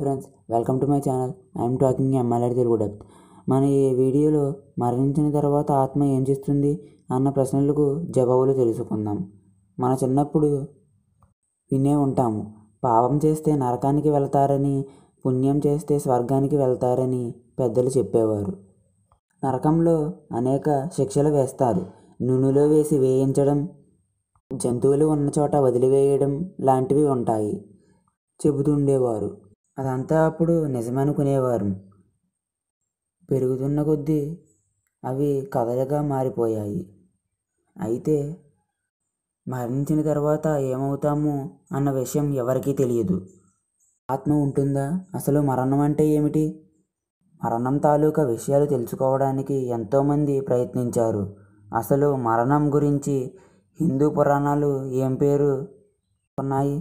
friends welcome to my channel I'm talking MLR Telugu depth మన ఈ వీడియోలో మరణించిన తర్వాత ఆత్మ ఏం చేస్తుంది అన్న ప్రశ్నలకు జవాబులు తెలుసుకుందాం మన చిన్నప్పుడు వినే ఉంటాము పాపం చేస్తే నరకానికి వెళ్తారని పుణ్యం చేస్తే స్వర్గానికి వెళ్తారని పెద్దలు చెప్పేవారు నరకంలో అనేక శిక్షలు వేస్తారు నూనెలో వేసి వేయించడం జంతువులు ఉన్న చోట వదిలివేయడం లాంటివి ఉంటాయి చెబుతుండేవారు అదంతా అప్పుడు నిజమనుకునేవారు పెరుగుతున్న కొద్దీ అవి కథలుగా మారిపోయాయి అయితే మరణించిన తర్వాత ఏమవుతాము అన్న విషయం ఎవరికీ తెలియదు ఆత్మ ఉంటుందా అసలు మరణం అంటే ఏమిటి మరణం తాలూకా విషయాలు తెలుసుకోవడానికి ఎంతోమంది ప్రయత్నించారు అసలు మరణం గురించి హిందూ పురాణాలు ఏం పేరు ఉన్నాయి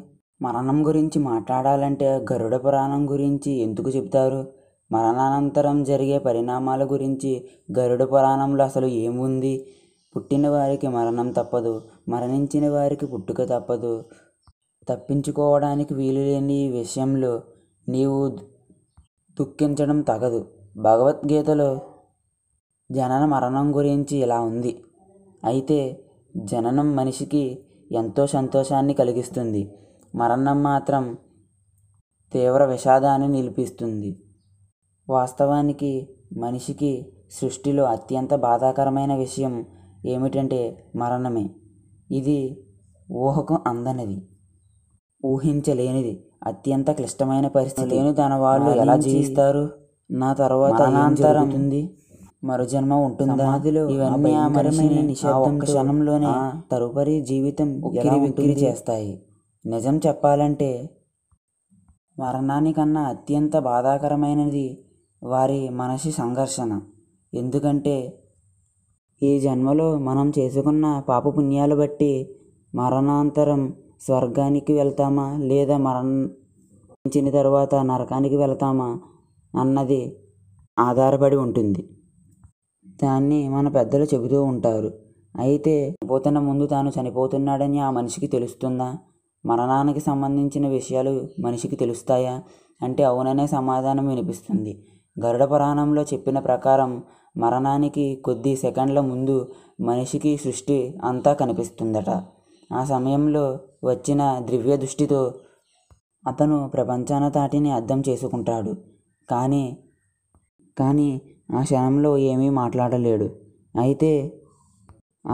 మరణం గురించి మాట్లాడాలంటే గరుడ పురాణం గురించి ఎందుకు చెబుతారు మరణానంతరం జరిగే పరిణామాల గురించి గరుడ పురాణంలో అసలు ఏముంది పుట్టిన వారికి మరణం తప్పదు మరణించిన వారికి పుట్టుక తప్పదు తప్పించుకోవడానికి వీలు లేని విషయంలో నీవు దుఃఖించడం తగదు భగవద్గీతలో జనన మరణం గురించి ఇలా ఉంది అయితే జననం మనిషికి ఎంతో సంతోషాన్ని కలిగిస్తుంది మరణం మాత్రం తీవ్ర విషాదాన్ని నిలిపిస్తుంది వాస్తవానికి మనిషికి సృష్టిలో అత్యంత బాధాకరమైన విషయం ఏమిటంటే మరణమే ఇది ఊహకు అందనిది ఊహించలేనిది అత్యంత క్లిష్టమైన పరిస్థితి లేని తన వాళ్ళు ఎలా జీవిస్తారు నా తర్వాత అనంతరం ఉంది జన్మ ఉంటుందా ఇవన్నీ ఆ మరణమైన నిశ్శబ్దం క్షణంలోనే తరుపరి జీవితం ఉక్కిరి చేస్తాయి నిజం చెప్పాలంటే మరణానికన్నా అత్యంత బాధాకరమైనది వారి మనసు సంఘర్షణ ఎందుకంటే ఈ జన్మలో మనం చేసుకున్న పాపపుణ్యాలు బట్టి మరణాంతరం స్వర్గానికి వెళ్తామా లేదా మరణించిన తర్వాత నరకానికి వెళ్తామా అన్నది ఆధారపడి ఉంటుంది దాన్ని మన పెద్దలు చెబుతూ ఉంటారు అయితే పోతున్న ముందు తాను చనిపోతున్నాడని ఆ మనిషికి తెలుస్తుందా మరణానికి సంబంధించిన విషయాలు మనిషికి తెలుస్తాయా అంటే అవుననే సమాధానం వినిపిస్తుంది గరుడ పురాణంలో చెప్పిన ప్రకారం మరణానికి కొద్ది సెకండ్ల ముందు మనిషికి సృష్టి అంతా కనిపిస్తుందట ఆ సమయంలో వచ్చిన ద్రివ్య దృష్టితో అతను ప్రపంచాన తాటిని అర్థం చేసుకుంటాడు కానీ కానీ ఆ క్షణంలో ఏమీ మాట్లాడలేడు అయితే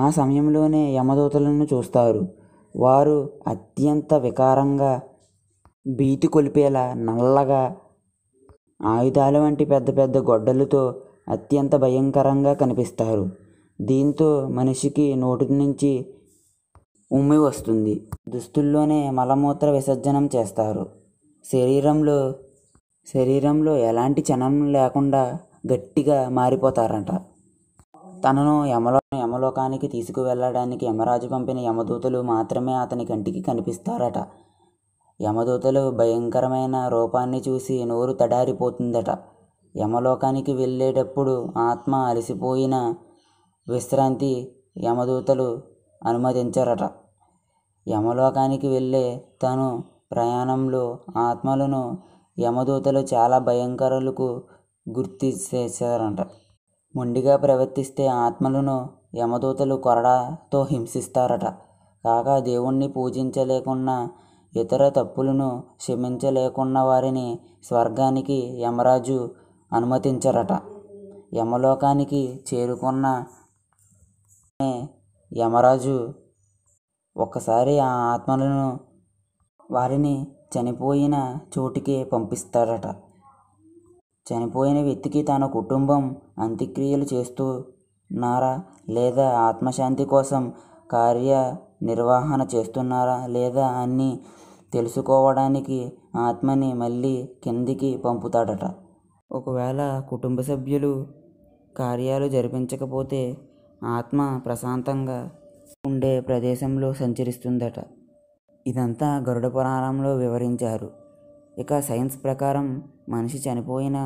ఆ సమయంలోనే యమదూతలను చూస్తారు వారు అత్యంత వికారంగా భీతి కొలిపేలా నల్లగా ఆయుధాల వంటి పెద్ద పెద్ద గొడ్డలతో అత్యంత భయంకరంగా కనిపిస్తారు దీంతో మనిషికి నోటి నుంచి ఉమ్మి వస్తుంది దుస్తుల్లోనే మలమూత్ర విసర్జనం చేస్తారు శరీరంలో శరీరంలో ఎలాంటి చనం లేకుండా గట్టిగా మారిపోతారట తనను యమలో యమలోకానికి తీసుకువెళ్ళడానికి యమరాజు పంపిన యమదూతలు మాత్రమే అతని కంటికి కనిపిస్తారట యమదూతలు భయంకరమైన రూపాన్ని చూసి నోరు తడారిపోతుందట యమలోకానికి వెళ్ళేటప్పుడు ఆత్మ అలసిపోయిన విశ్రాంతి యమదూతలు అనుమతించరట యమలోకానికి వెళ్ళే తను ప్రయాణంలో ఆత్మలను యమదూతలు చాలా భయంకరులకు గుర్తు చేశారంట మొండిగా ప్రవర్తిస్తే ఆత్మలను యమదూతలు కొరడాతో హింసిస్తారట కాగా దేవుణ్ణి పూజించలేకున్న ఇతర తప్పులను క్షమించలేకున్న వారిని స్వర్గానికి యమరాజు అనుమతించరట యమలోకానికి చేరుకున్న యమరాజు ఒకసారి ఆ ఆత్మలను వారిని చనిపోయిన చోటికి పంపిస్తారట చనిపోయిన వ్యక్తికి తన కుటుంబం అంత్యక్రియలు చేస్తున్నారా లేదా ఆత్మశాంతి కోసం కార్యనిర్వహణ చేస్తున్నారా లేదా అని తెలుసుకోవడానికి ఆత్మని మళ్ళీ కిందికి పంపుతాడట ఒకవేళ కుటుంబ సభ్యులు కార్యాలు జరిపించకపోతే ఆత్మ ప్రశాంతంగా ఉండే ప్రదేశంలో సంచరిస్తుందట ఇదంతా గరుడ పురాణంలో వివరించారు ఇక సైన్స్ ప్రకారం మనిషి చనిపోయిన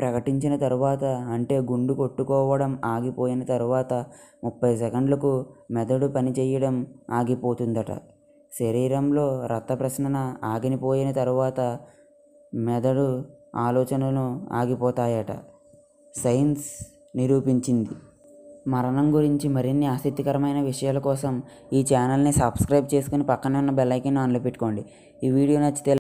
ప్రకటించిన తరువాత అంటే గుండు కొట్టుకోవడం ఆగిపోయిన తరువాత ముప్పై సెకండ్లకు మెదడు పనిచేయడం ఆగిపోతుందట శరీరంలో రక్త ప్రసరణ ఆగినిపోయిన తరువాత మెదడు ఆలోచనలు ఆగిపోతాయట సైన్స్ నిరూపించింది మరణం గురించి మరిన్ని ఆసక్తికరమైన విషయాల కోసం ఈ ఛానల్ని సబ్స్క్రైబ్ చేసుకుని పక్కన ఉన్న బెల్ ఐకాన్ ఆన్లో పెట్టుకోండి ఈ వీడియో నచ్చితే